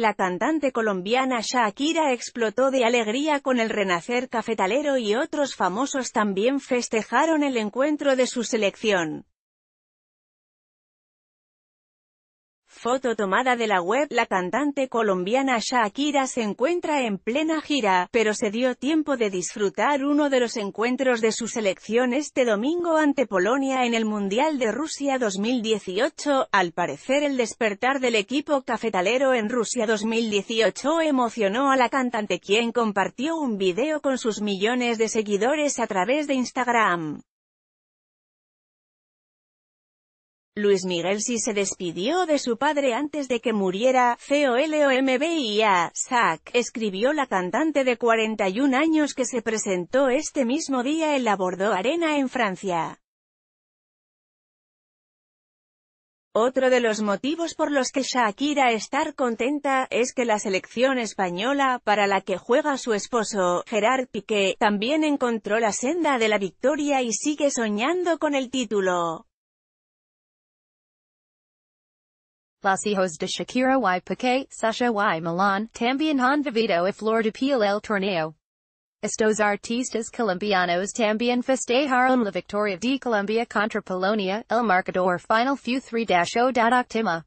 La cantante colombiana Shakira explotó de alegría con el renacer cafetalero y otros famosos también festejaron el encuentro de su selección. foto tomada de la web, la cantante colombiana Shakira se encuentra en plena gira, pero se dio tiempo de disfrutar uno de los encuentros de su selección este domingo ante Polonia en el Mundial de Rusia 2018. Al parecer el despertar del equipo cafetalero en Rusia 2018 emocionó a la cantante quien compartió un video con sus millones de seguidores a través de Instagram. Luis Miguel si se despidió de su padre antes de que muriera, c o l m b a escribió la cantante de 41 años que se presentó este mismo día en la Bordeaux Arena en Francia. Otro de los motivos por los que Shakira estar contenta, es que la selección española, para la que juega su esposo, Gerard Piqué, también encontró la senda de la victoria y sigue soñando con el título. Los hijos de Shakira y Piqué, Sasha y Milan, también han vivido y flor de piel el torneo. Estos artistas colombianos también festejaron la victoria de Colombia contra Polonia, el marcador final few 3-0. Optima.